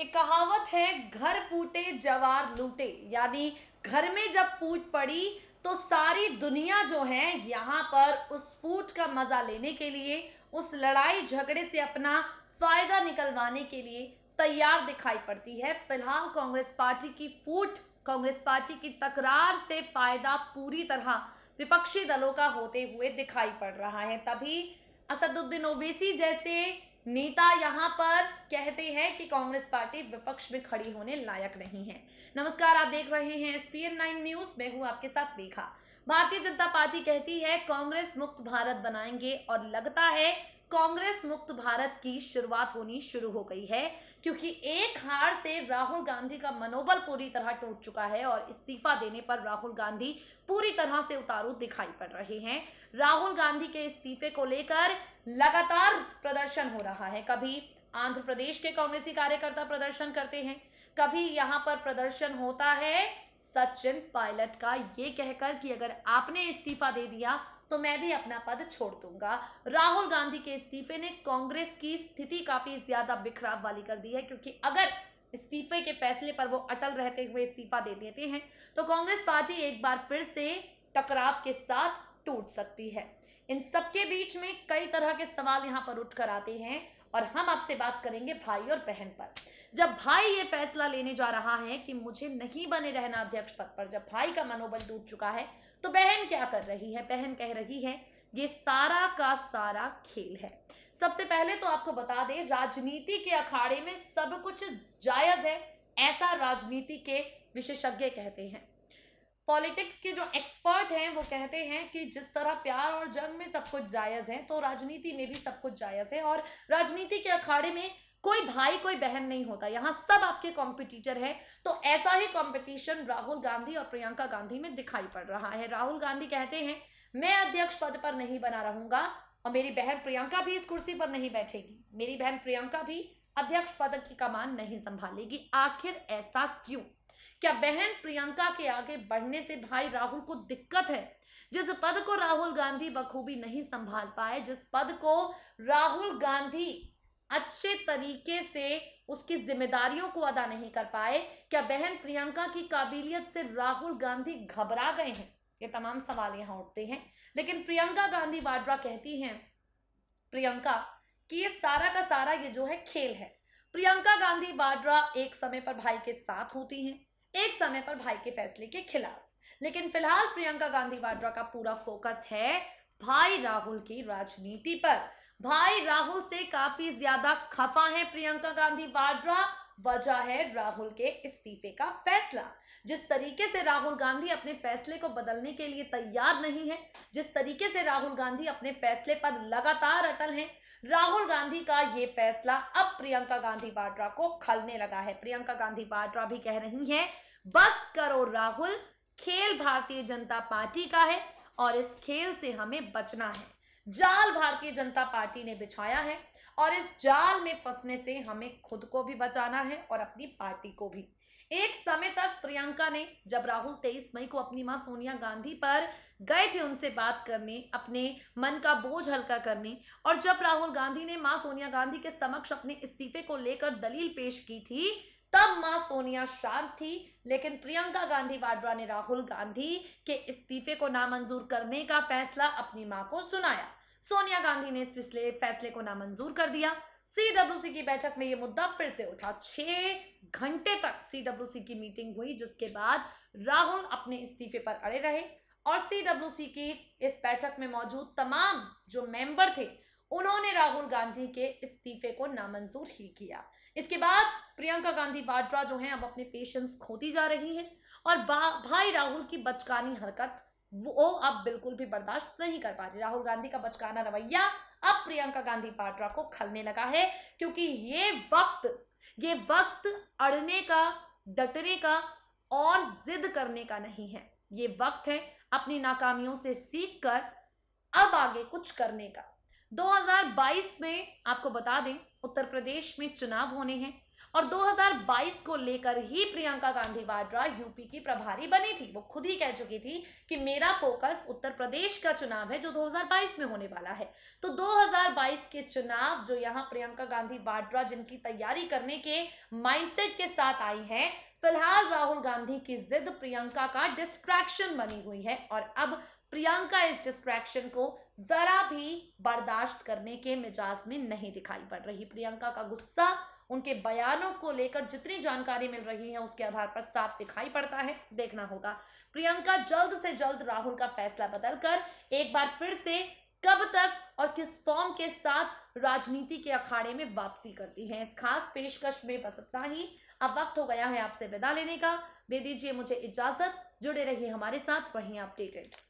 एक कहावत है घर फूटे जवार लूटे यानी घर में जब फूट पड़ी तो सारी दुनिया जो है यहाँ पर उस फूट का मजा लेने के लिए उस लड़ाई झगड़े से अपना फायदा निकलवाने के लिए तैयार दिखाई पड़ती है फिलहाल कांग्रेस पार्टी की फूट कांग्रेस पार्टी की तकरार से फायदा पूरी तरह विपक्षी दलों का होते हुए दिखाई पड़ रहा है तभी असदुद्दीन ओवैसी जैसे नेता यहां पर कहते हैं कि कांग्रेस पार्टी विपक्ष में खड़ी होने लायक नहीं है नमस्कार आप देख रहे हैं एसपीएन नाइन न्यूज मैं हूं आपके साथ रेखा भारतीय जनता पार्टी कहती है कांग्रेस मुक्त भारत बनाएंगे और लगता है कांग्रेस मुक्त भारत की शुरुआत होनी शुरू हो गई है क्योंकि एक हार से राहुल गांधी का मनोबल पूरी तरह टूट चुका है और इस्तीफा देने पर राहुल गांधी पूरी तरह से उतारू दिखाई पड़ रहे हैं राहुल गांधी के इस्तीफे को लेकर लगातार प्रदर्शन हो रहा है कभी आंध्र प्रदेश के कांग्रेसी कार्यकर्ता प्रदर्शन करते हैं कभी यहां पर प्रदर्शन होता है सचिन पायलट का ये कहकर कि अगर आपने इस्तीफा दे दिया तो मैं भी अपना पद छोड़ दूंगा राहुल गांधी के इस्तीफे ने कांग्रेस की स्थिति काफी ज्यादा बिखराव वाली कर दी है क्योंकि अगर इस्तीफे के फैसले पर वो अटल रहते हुए इस्तीफा दे देते हैं तो कांग्रेस पार्टी एक बार फिर से टकराव के साथ टूट सकती है इन सबके बीच में कई तरह के सवाल यहाँ पर उठ कर आते हैं और हम आपसे बात करेंगे भाई और बहन पर जब भाई ये फैसला लेने जा रहा है कि मुझे नहीं बने रहना अध्यक्ष पद पर जब भाई का मनोबल टूट चुका है तो बहन क्या कर रही है बहन कह रही है ये सारा का सारा खेल है सबसे पहले तो आपको बता दें राजनीति के अखाड़े में सब कुछ जायज है ऐसा राजनीति के विशेषज्ञ कहते हैं पॉलिटिक्स के जो एक्सपर्ट हैं वो कहते हैं कि जिस तरह प्यार और जंग में सब कुछ जायज़ है तो राजनीति में भी सब कुछ जायज़ है और राजनीति के अखाड़े में कोई भाई कोई बहन नहीं होता यहाँ सब आपके कॉम्पिटिटर है तो ऐसा ही कॉम्पिटिशन राहुल गांधी और प्रियंका गांधी में दिखाई पड़ रहा है राहुल गांधी कहते हैं मैं अध्यक्ष पद पर नहीं बना रहूंगा और मेरी बहन प्रियंका भी इस कुर्सी पर नहीं बैठेगी मेरी बहन प्रियंका भी अध्यक्ष पद की कमान नहीं संभालेगी आखिर ऐसा क्यों क्या बहन प्रियंका के आगे बढ़ने से भाई राहुल को दिक्कत है जिस पद को राहुल गांधी बखूबी नहीं संभाल पाए जिस पद को राहुल गांधी अच्छे तरीके से उसकी जिम्मेदारियों को अदा नहीं कर पाए क्या बहन प्रियंका की काबिलियत से राहुल गांधी घबरा गए हैं ये तमाम सवाल यहाँ उठते हैं लेकिन प्रियंका गांधी वाड्रा कहती हैं प्रियंका कि ये सारा का सारा ये जो है खेल है प्रियंका गांधी वाड्रा एक समय पर भाई के साथ होती हैं एक समय पर भाई के फैसले के खिलाफ लेकिन फिलहाल प्रियंका गांधी वाड्रा का पूरा फोकस है भाई राहुल की राजनीति पर भाई राहुल से काफी ज्यादा खफा है प्रियंका गांधी वाड्रा वजह है राहुल के इस्तीफे का फैसला जिस तरीके से राहुल गांधी अपने फैसले को बदलने के लिए तैयार नहीं है जिस तरीके से राहुल गांधी अपने फैसले पर लगातार अटल हैं राहुल गांधी का ये फैसला अब प्रियंका गांधी वाड्रा को खलने लगा है प्रियंका गांधी वाड्रा भी कह रही हैं बस करो राहुल खेल भारतीय जनता पार्टी का है और इस खेल से हमें बचना है जाल भारतीय जनता पार्टी ने बिछाया है और इस जाल में फंसने से हमें खुद को भी बचाना है और अपनी पार्टी को भी एक समय तक प्रियंका ने जब राहुल 23 मई को अपनी मां सोनिया गांधी पर गए थे उनसे बात करने अपने मन का बोझ हल्का करने और जब राहुल गांधी ने मां सोनिया गांधी के समक्ष अपने इस्तीफे को लेकर दलील पेश की थी तब मां सोनिया शांत थी लेकिन प्रियंका गांधी वाड्रा ने राहुल गांधी के इस्तीफे को नामंजूर करने का फैसला अपनी मां को सुनाया सोनिया गांधी ने इस पिछले फैसले को नामंजूर कर दिया सीडब्ल्यूसी की बैठक में यह मुद्दा फिर से उठा छह घंटे तक सीडब्ल्यूसी की मीटिंग हुई जिसके बाद राहुल अपने इस्तीफे पर अड़े रहे और सीडब्ल्यूसी की इस बैठक में मौजूद तमाम जो मेंबर थे उन्होंने राहुल गांधी के इस्तीफे को नामंजूर ही किया इसके बाद प्रियंका गांधी वाड्रा जो हैं अब अपने पेशेंस खोती जा रही हैं और भाई राहुल की बचकानी हरकत वो अब बिल्कुल भी बर्दाश्त नहीं कर पा रही राहुल गांधी का बचकाना रवैया अब प्रियंका गांधी वाड्रा को खलने लगा है क्योंकि ये वक्त ये वक्त अड़ने का डटने का और जिद करने का नहीं है ये वक्त है अपनी नाकामियों से सीख कर अब आगे कुछ करने का 2022 में आपको बता दें उत्तर प्रदेश में चुनाव होने हैं और 2022 को लेकर ही प्रियंका गांधी वाड्रा यूपी की प्रभारी बनी थी वो खुद ही कह चुकी थी कि मेरा फोकस उत्तर प्रदेश का चुनाव है जो 2022 में होने वाला है तो 2022 के चुनाव जो यहां प्रियंका गांधी वाड्रा जिनकी तैयारी करने के माइंडसेट के साथ आई है फिलहाल राहुल गांधी की जिद प्रियंका का डिस्ट्रैक्शन बनी हुई है और अब प्रियंका इस डिस्ट्रैक्शन को जरा भी बर्दाश्त करने के मिजाज में नहीं दिखाई पड़ रही प्रियंका का गुस्सा उनके बयानों को लेकर जितनी जानकारी मिल रही है उसके आधार पर साफ दिखाई पड़ता है देखना होगा प्रियंका जल्द से जल्द राहुल का फैसला बदलकर एक बार फिर से कब तक और किस फॉर्म के साथ राजनीति के अखाड़े में वापसी करती हैं इस खास पेशकश में बस इतना ही अब वक्त हो गया है आपसे विदा लेने का दे दीजिए मुझे इजाजत जुड़े रहिए हमारे साथ वहीं अपडेटेड